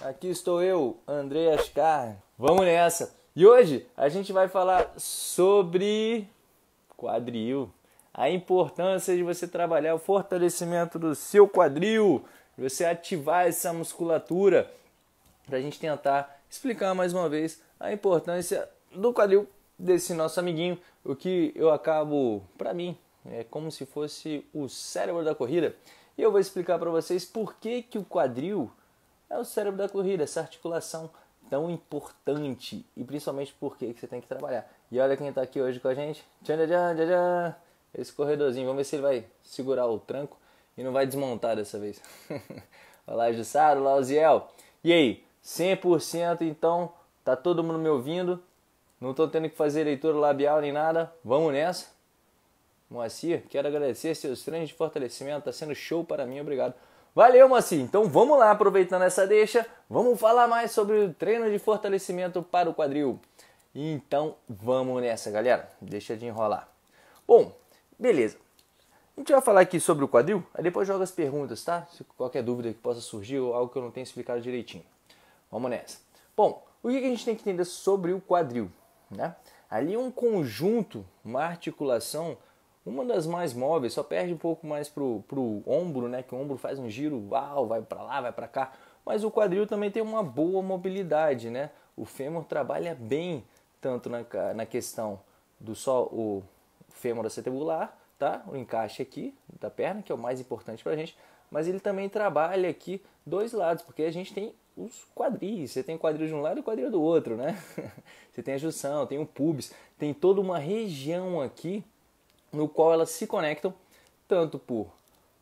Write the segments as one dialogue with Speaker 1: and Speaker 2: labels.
Speaker 1: Aqui estou eu, André Ascar. Vamos nessa! E hoje a gente vai falar sobre quadril. A importância de você trabalhar o fortalecimento do seu quadril, de você ativar essa musculatura, para a gente tentar explicar mais uma vez a importância do quadril desse nosso amiguinho, o que eu acabo, para mim, é como se fosse o cérebro da corrida. E eu vou explicar para vocês por que, que o quadril é o cérebro da corrida, essa articulação tão importante e principalmente porque que você tem que trabalhar. E olha quem está aqui hoje com a gente. Tchan, tchan, tchan, tchan. Esse corredorzinho, vamos ver se ele vai segurar o tranco e não vai desmontar dessa vez. olá, Jussaro, olá, Oziel. E aí, 100% então, tá todo mundo me ouvindo? Não estou tendo que fazer leitura labial nem nada. Vamos nessa. Moacir, quero agradecer seus treinos de fortalecimento, tá sendo show para mim, obrigado. Valeu, Moacir! Então vamos lá, aproveitando essa deixa, vamos falar mais sobre o treino de fortalecimento para o quadril. Então vamos nessa, galera. Deixa de enrolar. Bom, beleza. A gente vai falar aqui sobre o quadril, aí depois joga as perguntas, tá? Se qualquer dúvida que possa surgir ou algo que eu não tenha explicado direitinho. Vamos nessa. Bom, o que a gente tem que entender sobre o quadril? Né? Ali é um conjunto, uma articulação uma das mais móveis só perde um pouco mais pro, pro ombro, né? Que o ombro faz um giro, uau, vai para lá, vai para cá. Mas o quadril também tem uma boa mobilidade, né? O fêmur trabalha bem tanto na, na questão do só o fêmur acetabular, tá? O encaixe aqui da perna, que é o mais importante para a gente. Mas ele também trabalha aqui dois lados, porque a gente tem os quadris. Você tem quadril de um lado e quadril do outro, né? Você tem a junção, tem o pubis, tem toda uma região aqui no qual elas se conectam tanto por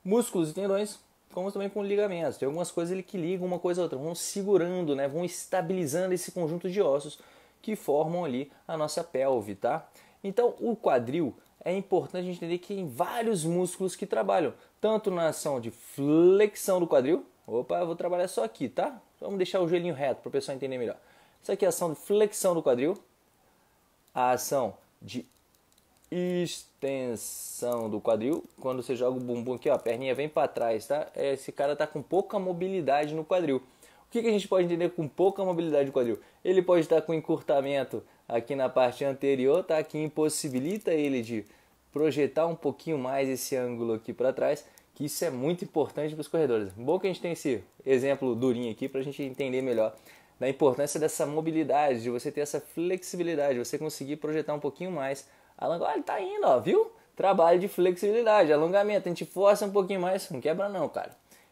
Speaker 1: músculos e tendões, como também com ligamentos. Tem algumas coisas ali que ligam uma coisa a outra, vão segurando, né, vão estabilizando esse conjunto de ossos que formam ali a nossa pelve, tá? Então, o quadril é importante a gente entender que tem vários músculos que trabalham, tanto na ação de flexão do quadril, opa, vou trabalhar só aqui, tá? Vamos deixar o joelhinho reto para o pessoal entender melhor. Isso aqui é a ação de flexão do quadril, a ação de extensão do quadril. Quando você joga o bumbum aqui, ó, a perninha vem para trás, tá? Esse cara tá com pouca mobilidade no quadril. O que, que a gente pode entender com pouca mobilidade do quadril? Ele pode estar com encurtamento aqui na parte anterior, tá? Que impossibilita ele de projetar um pouquinho mais esse ângulo aqui para trás, que isso é muito importante para os corredores. Bom que a gente tem esse exemplo durinho aqui para a gente entender melhor da importância dessa mobilidade, de você ter essa flexibilidade, você conseguir projetar um pouquinho mais Alonga, ele tá indo, ó, viu? Trabalho de flexibilidade, alongamento. A gente força um pouquinho mais, não quebra não, cara.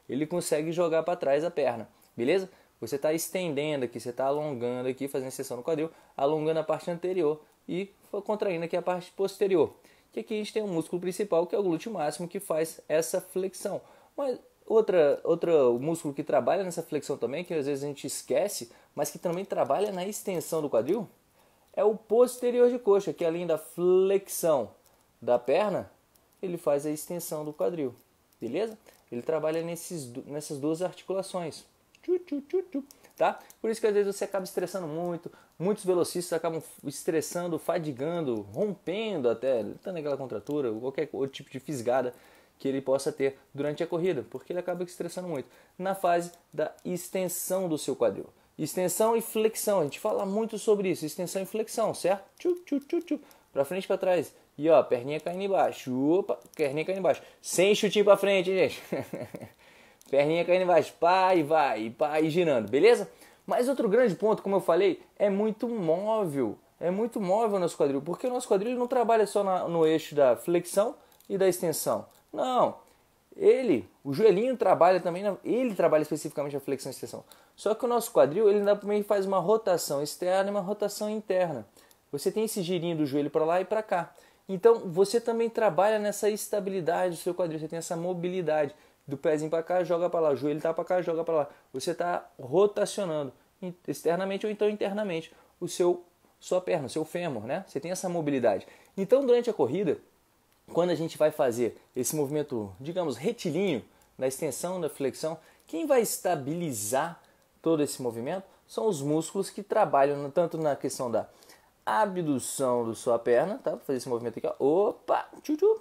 Speaker 1: Ele consegue jogar para trás a perna, beleza? Você está estendendo aqui, você está alongando aqui, fazendo exceção no quadril, alongando a parte anterior e contraindo aqui a parte posterior. Que aqui a gente tem um músculo principal, que é o glúteo máximo, que faz essa flexão. Mas outra, outra músculo que trabalha nessa flexão também, que às vezes a gente esquece, mas que também trabalha na extensão do quadril, é o posterior de coxa, que além da flexão da perna, ele faz a extensão do quadril, beleza? Ele trabalha nesses, nessas duas articulações, tá? Por isso que às vezes você acaba estressando muito, muitos velocistas acabam estressando, fadigando, rompendo até, tendo aquela contratura, qualquer outro tipo de fisgada que ele possa ter durante a corrida, porque ele acaba estressando muito, na fase da extensão do seu quadril. Extensão e flexão. A gente fala muito sobre isso. Extensão e flexão, certo? Tchu, tchu, tchu, tchu. Pra frente, para trás. E ó, perninha caindo embaixo. Opa, perninha caindo embaixo. Sem chutinho pra frente, gente. perninha caindo embaixo. pai vai, pai girando, beleza? Mas outro grande ponto, como eu falei, é muito móvel. É muito móvel o nosso quadril. Porque o nosso quadril não trabalha só na, no eixo da flexão e da extensão. Não, ele, o joelhinho trabalha também, na, ele trabalha especificamente a flexão e extensão. Só que o nosso quadril, ele também faz uma rotação externa e uma rotação interna. Você tem esse girinho do joelho para lá e para cá. Então, você também trabalha nessa estabilidade do seu quadril, você tem essa mobilidade do pezinho para cá, joga para lá, o joelho tá para cá, joga para lá. Você está rotacionando externamente ou então internamente o seu sua perna, seu fêmur, né? Você tem essa mobilidade. Então, durante a corrida, quando a gente vai fazer esse movimento, digamos, retilíneo na extensão na flexão, quem vai estabilizar todo esse movimento são os músculos que trabalham tanto na questão da abdução da sua perna, tá? Vou fazer esse movimento aqui, ó. opa, tchutchu,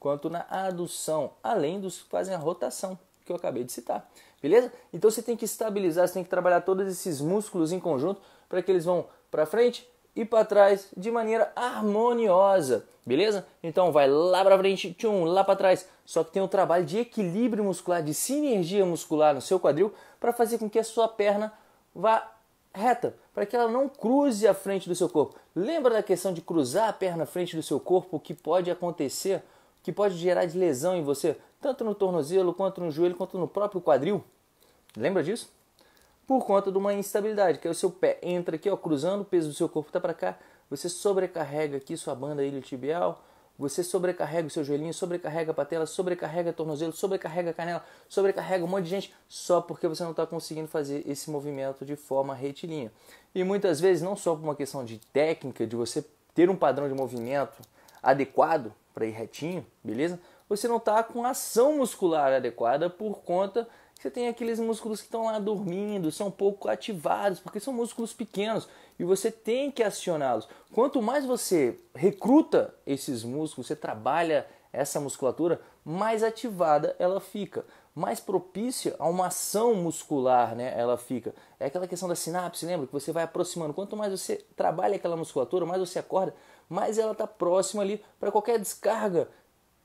Speaker 1: quanto na adução, além dos que fazem a rotação que eu acabei de citar, beleza? Então você tem que estabilizar, você tem que trabalhar todos esses músculos em conjunto para que eles vão para frente, e para trás de maneira harmoniosa, beleza? Então vai lá para frente, tchum, lá para trás. Só que tem um trabalho de equilíbrio muscular, de sinergia muscular no seu quadril para fazer com que a sua perna vá reta, para que ela não cruze a frente do seu corpo. Lembra da questão de cruzar a perna à frente do seu corpo, o que pode acontecer, que pode gerar de lesão em você, tanto no tornozelo, quanto no joelho, quanto no próprio quadril? Lembra disso? por conta de uma instabilidade, que é o seu pé entra aqui, ó, cruzando o peso do seu corpo tá para cá, você sobrecarrega aqui sua banda iliotibial, você sobrecarrega o seu joelhinho, sobrecarrega a patela, sobrecarrega o tornozelo, sobrecarrega a canela, sobrecarrega um monte de gente só porque você não está conseguindo fazer esse movimento de forma retilínea. E muitas vezes não só por uma questão de técnica, de você ter um padrão de movimento adequado para ir retinho, beleza? Você não está com ação muscular adequada por conta você tem aqueles músculos que estão lá dormindo, são pouco ativados, porque são músculos pequenos e você tem que acioná-los. Quanto mais você recruta esses músculos, você trabalha essa musculatura, mais ativada ela fica, mais propícia a uma ação muscular, né? Ela fica. É aquela questão da sinapse, lembra? Que você vai aproximando. Quanto mais você trabalha aquela musculatura, mais você acorda, mais ela está próxima ali para qualquer descarga,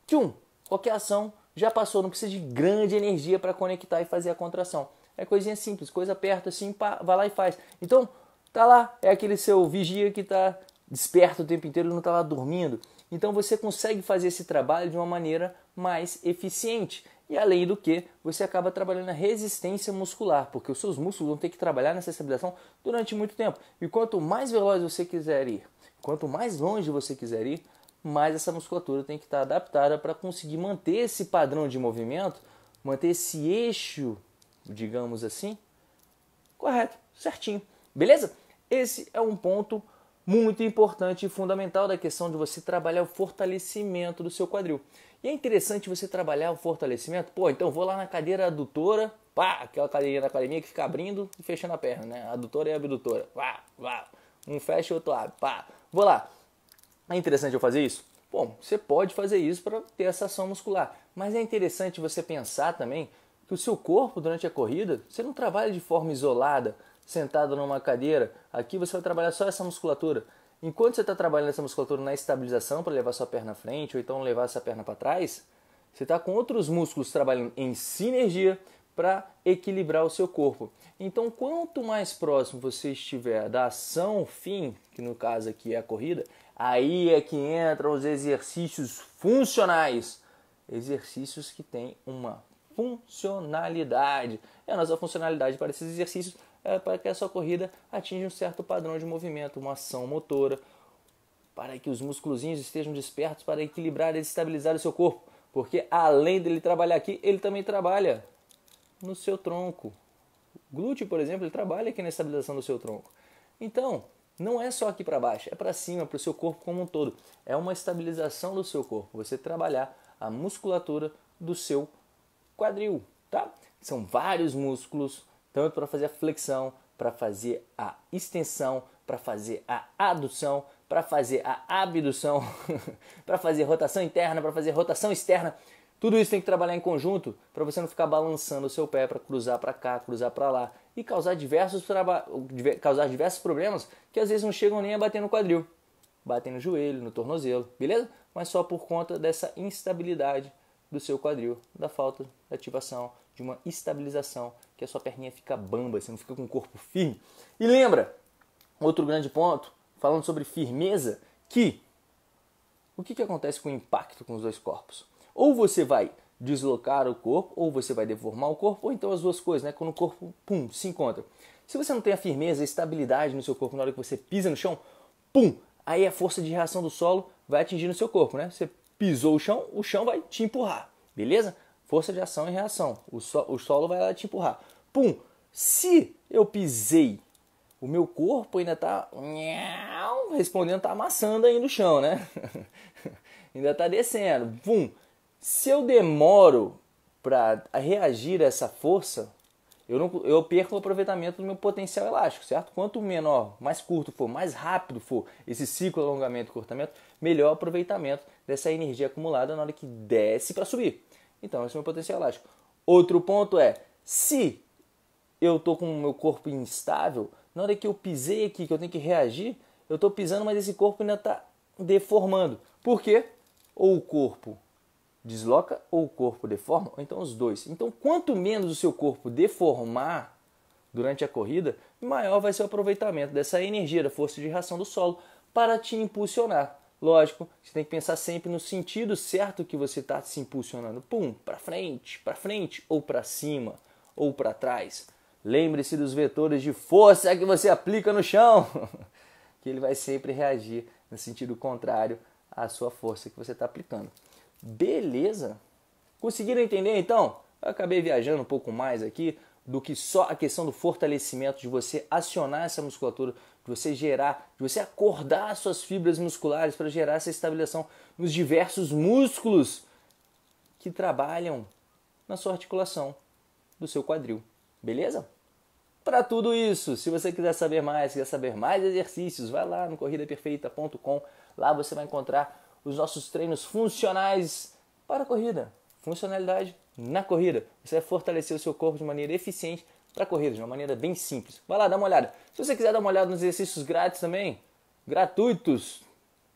Speaker 1: tchum, qualquer ação já passou, não precisa de grande energia para conectar e fazer a contração. É coisinha simples, coisa perto assim, pá, vai lá e faz. Então, tá lá, é aquele seu vigia que está desperto o tempo inteiro, não está lá dormindo. Então você consegue fazer esse trabalho de uma maneira mais eficiente. E além do que, você acaba trabalhando a resistência muscular, porque os seus músculos vão ter que trabalhar nessa estabilização durante muito tempo. E quanto mais veloz você quiser ir, quanto mais longe você quiser ir, mas essa musculatura tem que estar adaptada para conseguir manter esse padrão de movimento, manter esse eixo, digamos assim, correto, certinho. Beleza? Esse é um ponto muito importante e fundamental da questão de você trabalhar o fortalecimento do seu quadril. E é interessante você trabalhar o fortalecimento. Pô, então vou lá na cadeira adutora, pá, aquela cadeira da academia que fica abrindo e fechando a perna, né? Adutora e abdutora, pá, pá. Um fecha e outro abre, pá. Vou lá, é interessante eu fazer isso? Bom, você pode fazer isso para ter essa ação muscular, mas é interessante você pensar também que o seu corpo durante a corrida, você não trabalha de forma isolada, sentado numa cadeira. Aqui você vai trabalhar só essa musculatura. Enquanto você está trabalhando essa musculatura na estabilização para levar sua perna à frente ou então levar essa perna para trás, você está com outros músculos trabalhando em sinergia para equilibrar o seu corpo. Então, quanto mais próximo você estiver da ação fim, que no caso aqui é a corrida, Aí é que entram os exercícios funcionais, exercícios que têm uma funcionalidade. E a nossa funcionalidade para esses exercícios é para que a sua corrida atinja um certo padrão de movimento, uma ação motora, para que os musculozinhos estejam despertos para equilibrar e estabilizar o seu corpo, porque além dele trabalhar aqui, ele também trabalha no seu tronco. O glúteo, por exemplo, ele trabalha aqui na estabilização do seu tronco. Então, não é só aqui para baixo, é para cima, para o seu corpo como um todo. É uma estabilização do seu corpo, você trabalhar a musculatura do seu quadril, tá? São vários músculos, tanto para fazer a flexão, para fazer a extensão, para fazer a adução, para fazer a abdução, para fazer rotação interna, para fazer rotação externa. Tudo isso tem que trabalhar em conjunto para você não ficar balançando o seu pé para cruzar para cá, cruzar para lá e causar diversos, causar diversos problemas que às vezes não chegam nem a bater no quadril, bater no joelho, no tornozelo, beleza? Mas só por conta dessa instabilidade do seu quadril, da falta de ativação, de uma estabilização, que a sua perninha fica bamba, você não fica com o corpo firme. E lembra, outro grande ponto, falando sobre firmeza, que o que, que acontece com o impacto com os dois corpos? Ou você vai deslocar o corpo, ou você vai deformar o corpo, ou então as duas coisas, né? Quando o corpo, pum, se encontra. Se você não tem a firmeza, a estabilidade no seu corpo na hora que você pisa no chão, pum, aí a força de reação do solo vai atingir no seu corpo, né? Você pisou o chão, o chão vai te empurrar, beleza? Força de ação e reação. O, so, o solo vai lá te empurrar. Pum, se eu pisei, o meu corpo ainda tá respondendo, tá amassando aí no chão, né? ainda tá descendo. Pum. Se eu demoro para reagir a essa força, eu, não, eu perco o aproveitamento do meu potencial elástico, certo? Quanto menor, mais curto for, mais rápido for esse ciclo alongamento e cortamento, melhor aproveitamento dessa energia acumulada na hora que desce para subir. Então, esse é o meu potencial elástico. Outro ponto é, se eu estou com o meu corpo instável, na hora que eu pisei aqui, que eu tenho que reagir, eu estou pisando, mas esse corpo ainda está deformando. Por quê? Ou o corpo desloca ou o corpo deforma, ou então os dois. Então, quanto menos o seu corpo deformar durante a corrida, maior vai ser o aproveitamento dessa energia, da força de reação do solo para te impulsionar. Lógico, você tem que pensar sempre no sentido certo que você está se impulsionando. Pum, para frente, para frente, ou para cima, ou para trás. Lembre-se dos vetores de força que você aplica no chão, que ele vai sempre reagir no sentido contrário à sua força que você está aplicando. Beleza. Conseguiram entender então? Eu acabei viajando um pouco mais aqui do que só a questão do fortalecimento, de você acionar essa musculatura, de você gerar, de você acordar suas fibras musculares para gerar essa estabilização nos diversos músculos que trabalham na sua articulação do seu quadril. Beleza? Para tudo isso, se você quiser saber mais, quiser saber mais exercícios, vai lá no corridaperfeita.com. Lá você vai encontrar os nossos treinos funcionais para a corrida. Funcionalidade na corrida. Você vai fortalecer o seu corpo de maneira eficiente para a corrida, de uma maneira bem simples. Vai lá, dá uma olhada. Se você quiser dar uma olhada nos exercícios grátis também, gratuitos.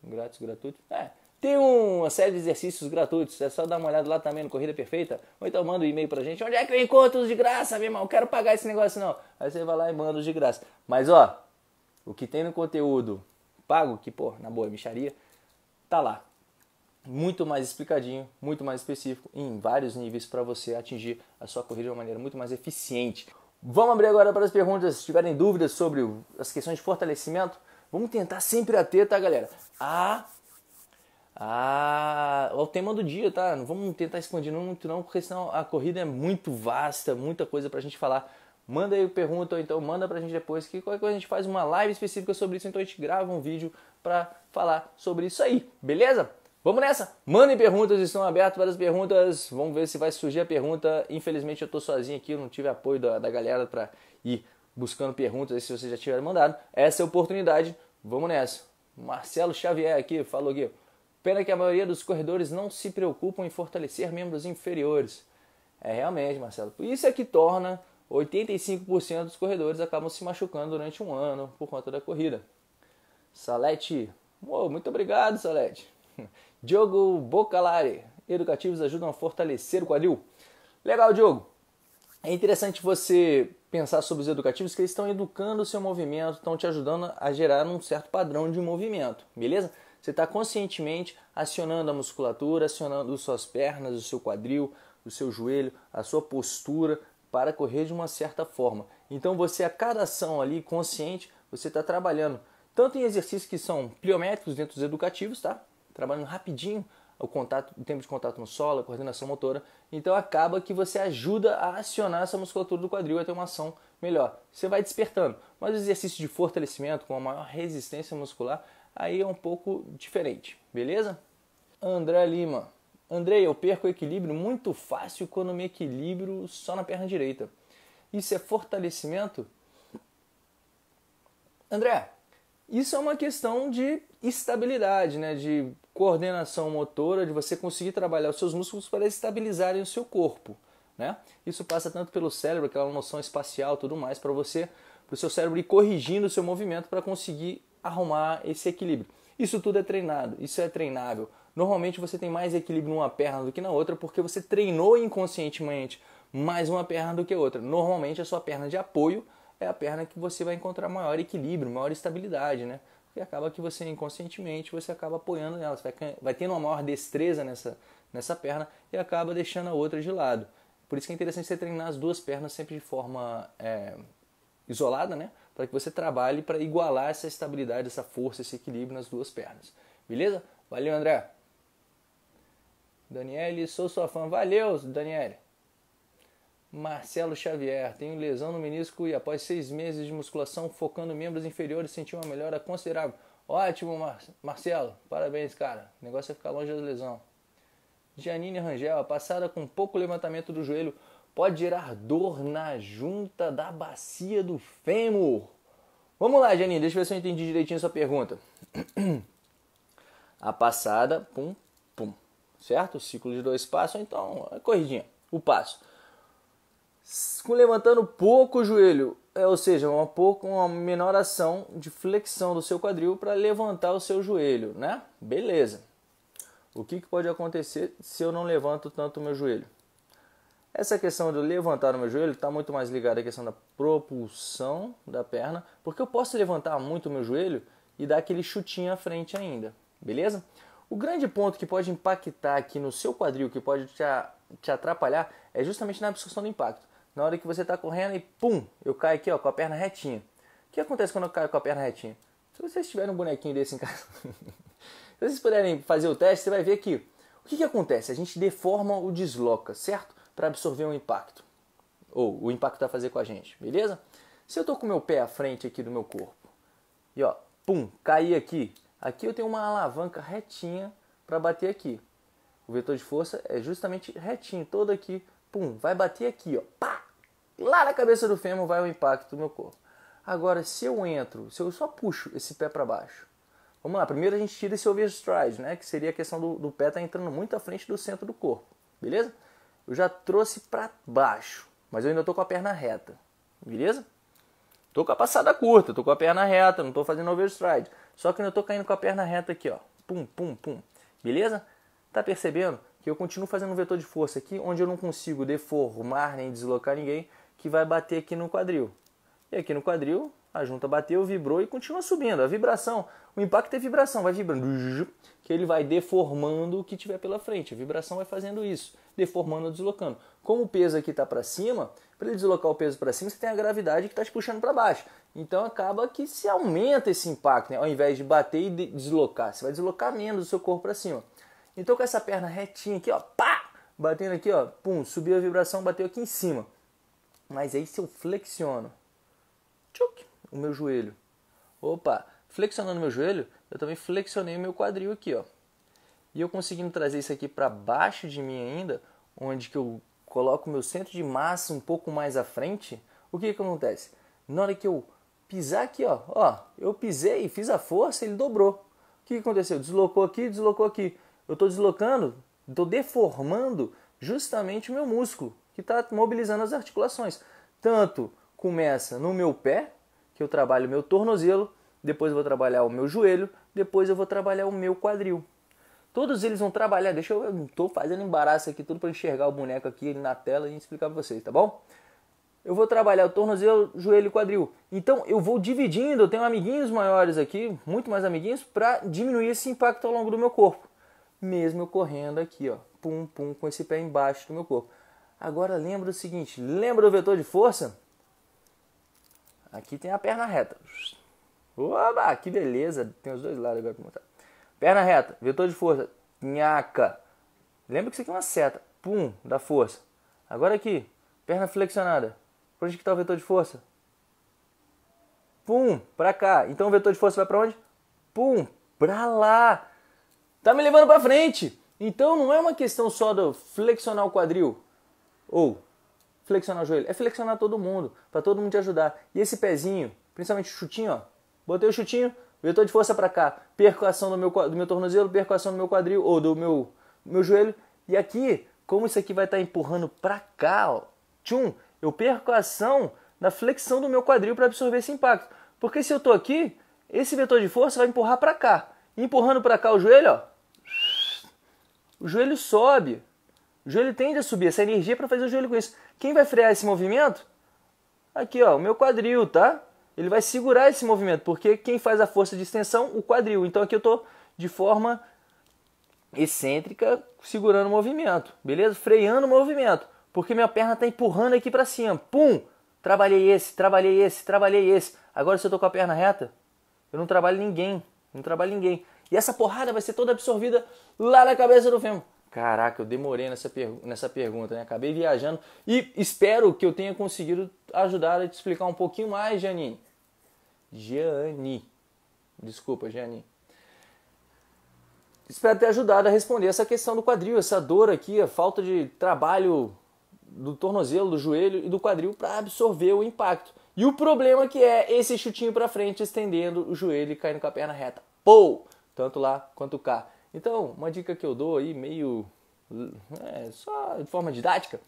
Speaker 1: Grátis, gratuito? É. Tem uma série de exercícios gratuitos, é só dar uma olhada lá também no Corrida Perfeita, ou então manda um e-mail pra gente, onde é que eu encontro os de graça, meu irmão? quero pagar esse negócio não. Aí você vai lá e manda os de graça. Mas ó, o que tem no conteúdo pago, que pô, na boa, é micharia, tá lá. Muito mais explicadinho, muito mais específico, em vários níveis para você atingir a sua corrida de uma maneira muito mais eficiente. Vamos abrir agora para as perguntas. Se tiverem dúvidas sobre as questões de fortalecimento, vamos tentar sempre ater, tá, galera? A a, ao tema do dia, tá? Não vamos tentar expandir muito não, porque senão a corrida é muito vasta, muita coisa para a gente falar. Manda aí pergunta ou então manda pra gente depois que qualquer coisa a gente faz uma live específica sobre isso, então a gente grava um vídeo pra falar sobre isso aí, beleza? Vamos nessa! Mandem perguntas, estão abertos para as perguntas. Vamos ver se vai surgir a pergunta. Infelizmente eu tô sozinho aqui, eu não tive apoio da, da galera pra ir buscando perguntas se vocês já tiverem mandado. Essa é a oportunidade, vamos nessa. Marcelo Xavier aqui, falou aqui. Pena que a maioria dos corredores não se preocupam em fortalecer membros inferiores. É realmente, Marcelo. Isso é que torna 85% dos corredores acabam se machucando durante um ano por conta da corrida. Salete, muito obrigado, Salete. Diogo Bocalari, educativos ajudam a fortalecer o quadril. Legal, Diogo. É interessante você pensar sobre os educativos que eles estão educando o seu movimento, estão te ajudando a gerar um certo padrão de movimento, beleza? Você está conscientemente acionando a musculatura, acionando suas pernas, o seu quadril, o seu joelho, a sua postura, para correr de uma certa forma. Então você, a cada ação ali consciente, você está trabalhando tanto em exercícios que são pliométricos dentro dos educativos, tá? Trabalhando rapidinho o contato, o tempo de contato no solo, a coordenação motora. Então acaba que você ajuda a acionar essa musculatura do quadril a ter uma ação melhor. Você vai despertando. Mas o exercício de fortalecimento com a maior resistência muscular aí é um pouco diferente, beleza? André Lima, Andrei, eu perco o equilíbrio muito fácil quando me equilibro só na perna direita. Isso é fortalecimento? André, isso é uma questão de estabilidade, né? de coordenação motora, de você conseguir trabalhar os seus músculos para estabilizarem o seu corpo. Né? Isso passa tanto pelo cérebro, aquela noção espacial, tudo mais, para você, para o seu cérebro ir corrigindo o seu movimento para conseguir arrumar esse equilíbrio. Isso tudo é treinado, isso é treinável normalmente você tem mais equilíbrio numa perna do que na outra porque você treinou inconscientemente mais uma perna do que a outra. Normalmente a sua perna de apoio é a perna que você vai encontrar maior equilíbrio, maior estabilidade, né? E acaba que você inconscientemente você acaba apoiando nela, você vai, vai tendo uma maior destreza nessa, nessa perna e acaba deixando a outra de lado. Por isso que é interessante você treinar as duas pernas sempre de forma é, isolada, né? Para que você trabalhe para igualar essa estabilidade, essa força, esse equilíbrio nas duas pernas. Beleza? Valeu, André! Daniele, sou sua fã. Valeu, Daniele. Marcelo Xavier, tenho lesão no menisco e após seis meses de musculação focando membros inferiores senti uma melhora considerável. Ótimo, Mar Marcelo. Parabéns, cara. O negócio é ficar longe da lesão. Janine Rangel, a passada com pouco levantamento do joelho pode gerar dor na junta da bacia do fêmur. Vamos lá, Janine, deixa eu ver se eu entendi direitinho a sua pergunta. A passada, pum, certo? ciclo de dois passos, então é corridinha, o passo. com Levantando pouco o joelho, é, ou seja, uma, pouco, uma menor ação de flexão do seu quadril para levantar o seu joelho, né? Beleza. O que, que pode acontecer se eu não levanto tanto o meu joelho? Essa questão de levantar o meu joelho está muito mais ligada à questão da propulsão da perna, porque eu posso levantar muito o meu joelho e dar aquele chutinho à frente ainda, beleza? O grande ponto que pode impactar aqui no seu quadril, que pode te, atrapalhar, é justamente na absorção do impacto. Na hora que você está correndo e pum, eu caio aqui ó, com a perna retinha. O que acontece quando eu caio com a perna retinha? Se vocês tiverem um bonequinho desse em casa, se vocês puderem fazer o teste, você vai ver que o que, que acontece? A gente deforma o desloca, certo? Para absorver o um impacto. Ou o impacto está a fazer com a gente, beleza? Se eu estou com o meu pé à frente aqui do meu corpo e ó, pum, caí aqui, Aqui eu tenho uma alavanca retinha para bater aqui. O vetor de força é justamente retinho, todo aqui. Pum, vai bater aqui, ó. Pá! Lá na cabeça do fêmur vai o impacto do meu corpo. Agora, se eu entro, se eu só puxo esse pé para baixo. Vamos lá, primeiro a gente tira esse overstride, né? Que seria a questão do, do pé estar tá entrando muito à frente do centro do corpo. Beleza? Eu já trouxe para baixo, mas eu ainda estou com a perna reta. Beleza? Estou com a passada curta, estou com a perna reta, não estou fazendo overstride. Só que eu estou caindo com a perna reta aqui, ó. Pum, pum, pum. Beleza? Tá percebendo que eu continuo fazendo um vetor de força aqui, onde eu não consigo deformar nem deslocar ninguém, que vai bater aqui no quadril. E aqui no quadril, a junta bateu, vibrou e continua subindo. A vibração, o impacto é vibração, vai vibrando, que ele vai deformando o que tiver pela frente. A vibração vai fazendo isso, deformando, deslocando. Como o peso aqui está para cima, para ele deslocar o peso para cima, você tem a gravidade que está te puxando para baixo. Então acaba que se aumenta esse impacto, né? ao invés de bater e deslocar. Você vai deslocar menos o seu corpo para cima. Então com essa perna retinha aqui, ó, pá, batendo aqui, ó, pum, subiu a vibração, bateu aqui em cima. Mas aí se eu flexiono, tchuc, o meu joelho. Opa, flexionando meu joelho, eu também flexionei meu quadril aqui, ó. E eu conseguindo trazer isso aqui para baixo de mim ainda, onde que eu coloco meu centro de massa um pouco mais à frente, o que que acontece? Na hora que eu pisar aqui, ó, ó, eu pisei, fiz a força, ele dobrou. O que, que aconteceu? Deslocou aqui, deslocou aqui. Eu estou deslocando, estou deformando justamente o meu músculo, que está mobilizando as articulações. Tanto começa no meu pé, que eu trabalho o meu tornozelo, depois eu vou trabalhar o meu joelho, depois eu vou trabalhar o meu quadril. Todos eles vão trabalhar, deixa eu, eu não tô fazendo embaraço aqui tudo para enxergar o boneco aqui na tela e explicar para vocês, tá bom? Eu vou trabalhar o tornozelo, joelho e quadril. Então eu vou dividindo, eu tenho amiguinhos maiores aqui, muito mais amiguinhos, para diminuir esse impacto ao longo do meu corpo. Mesmo eu correndo aqui, ó, pum pum com esse pé embaixo do meu corpo. Agora lembra o seguinte, lembra do vetor de força? Aqui tem a perna reta. Oba, que beleza. Tem os dois lados agora pra montar. Perna reta, vetor de força. Nhaca. Lembra que isso aqui é uma seta. Pum, dá força. Agora aqui, perna flexionada. Pra onde que tá o vetor de força? Pum, pra cá. Então o vetor de força vai pra onde? Pum, pra lá. Tá me levando pra frente. Então não é uma questão só do flexionar o quadril. Ou flexionar o joelho? É flexionar todo mundo, para todo mundo te ajudar. E esse pezinho, principalmente o chutinho, ó, botei o chutinho, vetor de força para cá, perco a ação do meu, do meu tornozelo, perco a ação do meu quadril ou do meu, meu joelho. E aqui, como isso aqui vai estar tá empurrando para cá, ó, tchum, eu perco a ação da flexão do meu quadril para absorver esse impacto. Porque se eu estou aqui, esse vetor de força vai empurrar para cá. Empurrando para cá o joelho, ó, o joelho sobe, o joelho tende a subir, essa energia é para fazer o joelho com isso. Quem vai frear esse movimento? Aqui, ó, o meu quadril, tá? Ele vai segurar esse movimento, porque quem faz a força de extensão? O quadril. Então aqui eu estou de forma excêntrica segurando o movimento, beleza? Freando o movimento, porque minha perna está empurrando aqui para cima. Pum! Trabalhei esse, trabalhei esse, trabalhei esse. Agora se eu estou com a perna reta, eu não trabalho ninguém, não trabalho ninguém. E essa porrada vai ser toda absorvida lá na cabeça do fêmur. Caraca, eu demorei nessa, nessa pergunta, né? Acabei viajando e espero que eu tenha conseguido ajudar a te explicar um pouquinho mais, Janine. Gianni. Desculpa, Janine. Espero ter ajudado a responder essa questão do quadril, essa dor aqui, a falta de trabalho do tornozelo, do joelho e do quadril para absorver o impacto. E o problema que é esse chutinho para frente, estendendo o joelho e caindo com a perna reta. Pou! Tanto lá quanto cá. Então, uma dica que eu dou aí, meio. É, só de forma didática,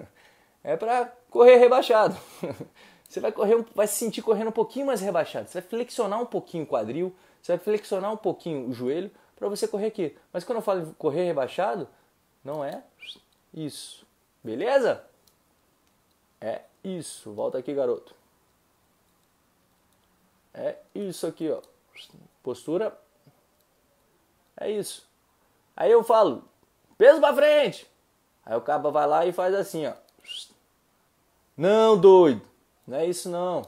Speaker 1: é para correr rebaixado. Você vai correr, vai se sentir correndo um pouquinho mais rebaixado. Você vai flexionar um pouquinho o quadril, você vai flexionar um pouquinho o joelho para você correr aqui. Mas quando eu falo correr rebaixado, não é isso. Beleza? É isso. Volta aqui, garoto. É isso aqui, ó. Postura é isso. Aí eu falo, peso pra frente. Aí o cabo vai lá e faz assim, ó. Não, doido. Não é isso não.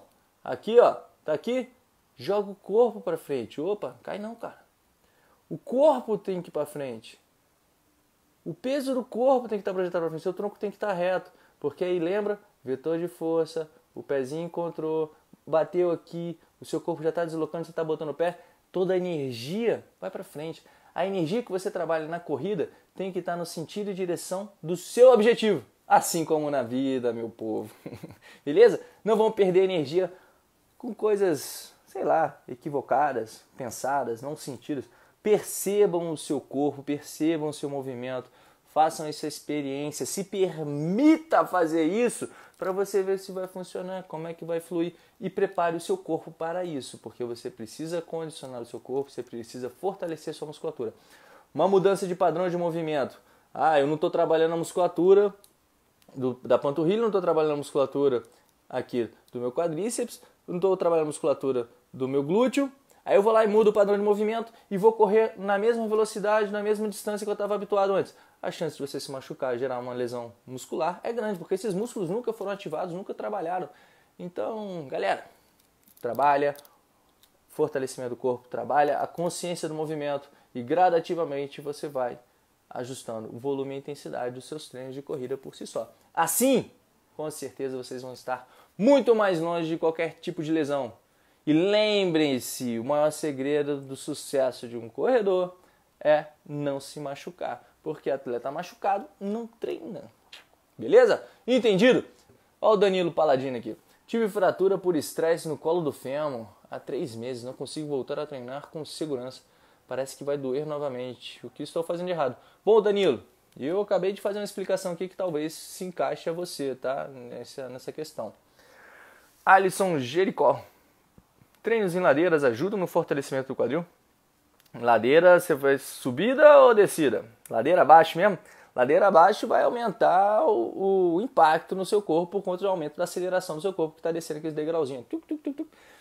Speaker 1: Aqui, ó. Tá aqui. Joga o corpo pra frente. Opa, cai não, cara. O corpo tem que ir pra frente. O peso do corpo tem que estar tá projetado para frente, seu tronco tem que estar tá reto, porque aí lembra, vetor de força, o pezinho encontrou, bateu aqui, o seu corpo já está deslocando, você está botando o pé, toda a energia vai para frente. A energia que você trabalha na corrida tem que estar no sentido e direção do seu objetivo, assim como na vida, meu povo. Beleza? Não vão perder energia com coisas, sei lá, equivocadas, pensadas, não sentidas. Percebam o seu corpo, percebam o seu movimento, façam essa experiência, se permita fazer isso para você ver se vai funcionar, como é que vai fluir e prepare o seu corpo para isso, porque você precisa condicionar o seu corpo, você precisa fortalecer sua musculatura. Uma mudança de padrão de movimento. Ah, eu não estou trabalhando a musculatura do, da panturrilha, não estou trabalhando a musculatura aqui do meu quadríceps, não estou trabalhando a musculatura do meu glúteo, Aí eu vou lá e mudo o padrão de movimento e vou correr na mesma velocidade, na mesma distância que eu estava habituado antes a chance de você se machucar, gerar uma lesão muscular é grande, porque esses músculos nunca foram ativados, nunca trabalharam. Então, galera, trabalha, fortalecimento do corpo, trabalha a consciência do movimento e gradativamente você vai ajustando o volume e a intensidade dos seus treinos de corrida por si só. Assim, com certeza vocês vão estar muito mais longe de qualquer tipo de lesão. E lembrem-se, o maior segredo do sucesso de um corredor é não se machucar. Porque atleta machucado não treina. Beleza? Entendido? Olha o Danilo Paladino aqui. Tive fratura por estresse no colo do fêmur há três meses. Não consigo voltar a treinar com segurança. Parece que vai doer novamente. O que estou fazendo de errado? Bom, Danilo, eu acabei de fazer uma explicação aqui que talvez se encaixe a você, tá? Nessa, nessa questão. Alisson Jericó. Treinos em ladeiras ajudam no fortalecimento do quadril? Ladeira, você faz subida ou descida? Ladeira abaixo mesmo? Ladeira abaixo vai aumentar o, o impacto no seu corpo por conta do aumento da aceleração do seu corpo que está descendo aqueles degrauzinhos.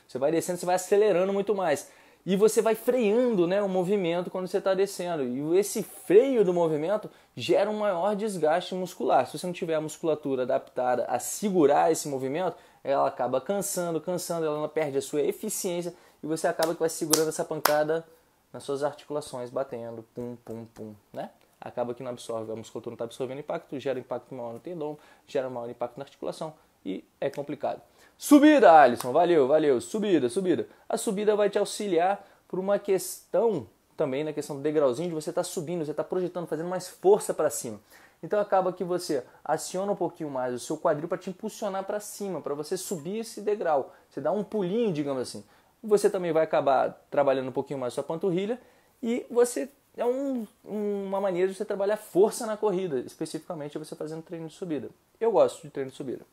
Speaker 1: Você vai descendo, você vai acelerando muito mais. E você vai freando né, o movimento quando você está descendo. E esse freio do movimento gera um maior desgaste muscular. Se você não tiver a musculatura adaptada a segurar esse movimento, ela acaba cansando, cansando, ela perde a sua eficiência e você acaba que vai segurando essa pancada nas suas articulações, batendo, pum, pum, pum, né? acaba que não absorve, a musculatura não está absorvendo impacto, gera impacto maior no tendão, gera maior impacto na articulação e é complicado. Subida, Alisson, valeu, valeu, subida, subida. A subida vai te auxiliar por uma questão também na questão do degrauzinho de você estar tá subindo, você está projetando, fazendo mais força para cima. Então acaba que você aciona um pouquinho mais o seu quadril para te impulsionar para cima, para você subir esse degrau. Você dá um pulinho, digamos assim. Você também vai acabar trabalhando um pouquinho mais sua panturrilha e você é um, uma maneira de você trabalhar força na corrida, especificamente você fazendo treino de subida. Eu gosto de treino de subida.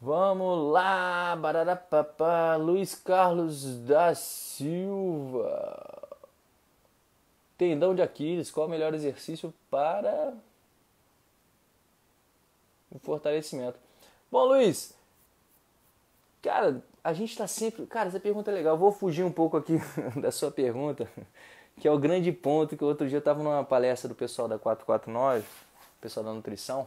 Speaker 1: Vamos lá, bararapapá, Luiz Carlos da Silva. Tendão de Aquiles, qual o melhor exercício para o fortalecimento? Bom, Luiz, cara, a gente está sempre. Cara, essa pergunta é legal. Eu vou fugir um pouco aqui da sua pergunta, que é o grande ponto que outro dia eu estava numa palestra do pessoal da 449, pessoal da nutrição.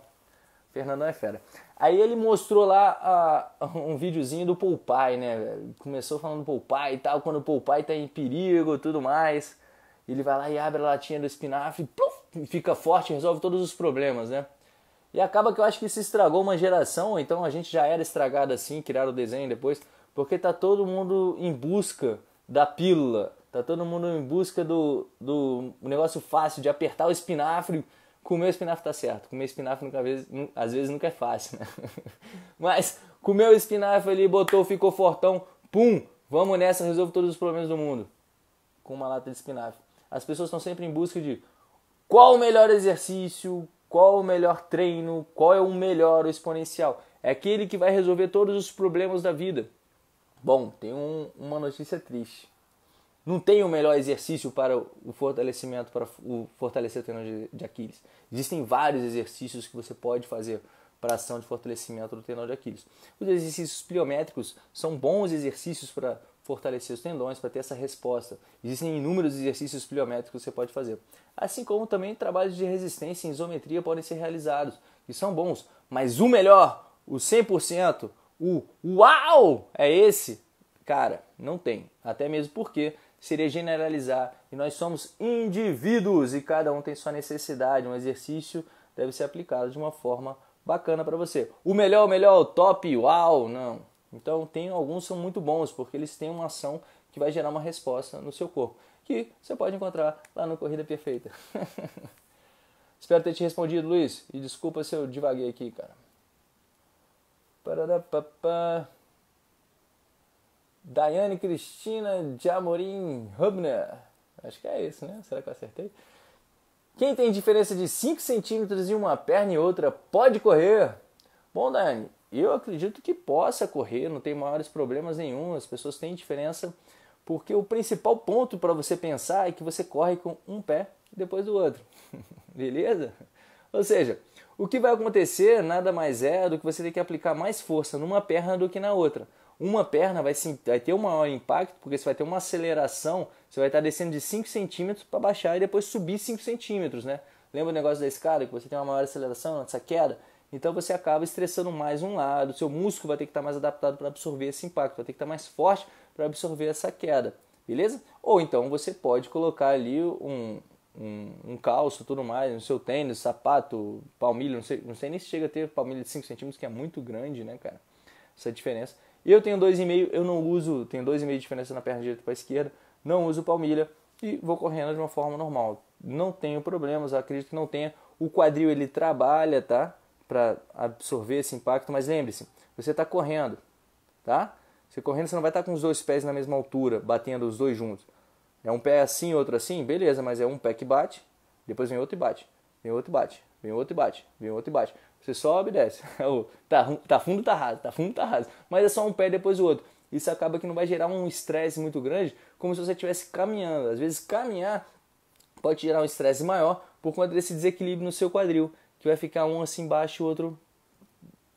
Speaker 1: Fernandão é fera. Aí ele mostrou lá um videozinho do Poupai, né? Começou falando do Poupai e tal, quando o Poupai tá em perigo tudo mais. Ele vai lá e abre a latinha do espinafre, pluf, fica forte, resolve todos os problemas, né? E acaba que eu acho que se estragou uma geração, então a gente já era estragado assim, criaram o desenho depois. Porque tá todo mundo em busca da pílula, tá todo mundo em busca do, do negócio fácil de apertar o espinafre. Comer o espinafre tá certo, comer espinafre nunca, às vezes nunca é fácil, né? Mas comeu o espinafre ali, botou, ficou fortão, pum, vamos nessa, resolve todos os problemas do mundo. Com uma lata de espinafre. As pessoas estão sempre em busca de qual o melhor exercício, qual o melhor treino, qual é o melhor o exponencial. É aquele que vai resolver todos os problemas da vida. Bom, tem um, uma notícia triste. Não tem o melhor exercício para o fortalecimento, para o fortalecer o tendão de, de Aquiles. Existem vários exercícios que você pode fazer para ação de fortalecimento do tendão de Aquiles. Os exercícios pliométricos são bons exercícios para fortalecer os tendões, para ter essa resposta. Existem inúmeros exercícios pliométricos que você pode fazer. Assim como também trabalhos de resistência e isometria podem ser realizados, que são bons, mas o melhor, o 100%, o uau é esse? Cara, não tem. Até mesmo porque seria generalizar e nós somos indivíduos e cada um tem sua necessidade. Um exercício deve ser aplicado de uma forma bacana para você. O melhor, o melhor, o top, uau, não. Então, tem alguns são muito bons porque eles têm uma ação que vai gerar uma resposta no seu corpo, que você pode encontrar lá no Corrida Perfeita. Espero ter te respondido, Luiz, e desculpa se eu divaguei aqui, cara. Pararapapá. Daiane Cristina de Amorim Hubner. Acho que é isso, né? Será que eu acertei? Quem tem diferença de 5 centímetros em uma perna e outra pode correr. Bom, Daiane, eu acredito que possa correr, não tem maiores problemas nenhum. As pessoas têm diferença porque o principal ponto para você pensar é que você corre com um pé depois do outro. Beleza? Ou seja, o que vai acontecer nada mais é do que você ter que aplicar mais força numa perna do que na outra. Uma perna vai, sim, vai ter um maior impacto, porque você vai ter uma aceleração, você vai estar descendo de 5 centímetros para baixar e depois subir 5 centímetros, né? Lembra o negócio da escada, que você tem uma maior aceleração nessa queda? Então você acaba estressando mais um lado, seu músculo vai ter que estar mais adaptado para absorver esse impacto, vai ter que estar mais forte para absorver essa queda, beleza? Ou então você pode colocar ali um, um, um calço, tudo mais, no seu tênis, sapato, palmilha, não sei, não sei nem se chega a ter palmilha de 5 centímetros, que é muito grande, né, cara? Essa é diferença. E eu tenho 2,5, eu não uso, tenho 2,5 de diferença na perna direita para a esquerda, não uso palmilha e vou correndo de uma forma normal. Não tenho problemas, acredito que não tenha. O quadril ele trabalha, tá? Para absorver esse impacto, mas lembre-se, você está correndo, tá? Você correndo, você não vai estar tá com os dois pés na mesma altura, batendo os dois juntos é um pé assim, outro assim, beleza, mas é um pé que bate, depois vem outro e bate, vem outro e bate, vem outro e bate, vem outro e bate. Você sobe e desce. É tá, tá fundo, tá raso, tá fundo, tá raso. Mas é só um pé depois o outro. Isso acaba que não vai gerar um estresse muito grande, como se você estivesse caminhando. Às vezes caminhar pode gerar um estresse maior por conta desse desequilíbrio no seu quadril, que vai ficar um assim embaixo e o outro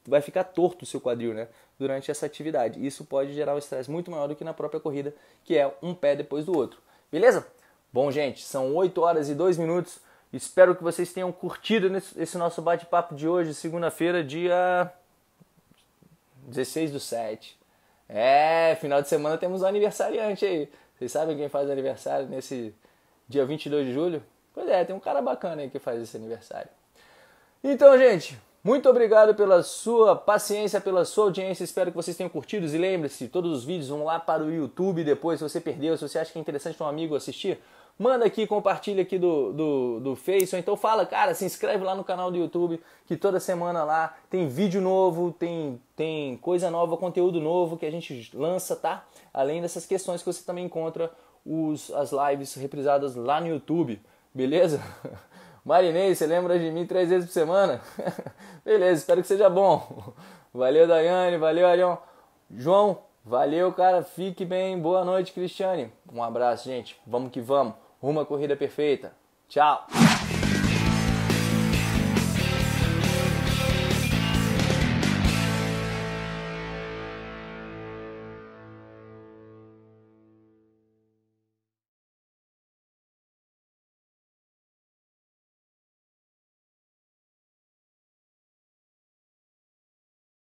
Speaker 1: vai ficar torto o seu quadril, né? Durante essa atividade. Isso pode gerar um estresse muito maior do que na própria corrida, que é um pé depois do outro. Beleza? Bom, gente, são 8 horas e 2 minutos. Espero que vocês tenham curtido esse nosso bate-papo de hoje, segunda-feira, dia 16 do 7. É, final de semana temos um aniversariante aí. Vocês sabem quem faz aniversário nesse dia 22 de julho? Pois é, tem um cara bacana aí que faz esse aniversário. Então, gente, muito obrigado pela sua paciência, pela sua audiência. Espero que vocês tenham curtido. E lembre-se, todos os vídeos vão lá para o YouTube depois. Se você perdeu, se você acha que é interessante para um amigo assistir, manda aqui, compartilha aqui do, do, do Face. Ou então fala, cara, se inscreve lá no canal do YouTube, que toda semana lá tem vídeo novo, tem, tem coisa nova, conteúdo novo que a gente lança, tá? Além dessas questões que você também encontra os, as lives reprisadas lá no YouTube. Beleza? Marinei, você lembra de mim três vezes por semana? Beleza, espero que seja bom. Valeu, Daiane, valeu, Arião. João, valeu, cara, fique bem. Boa noite, Cristiane. Um abraço, gente. Vamos que vamos. Uma corrida perfeita. Tchau.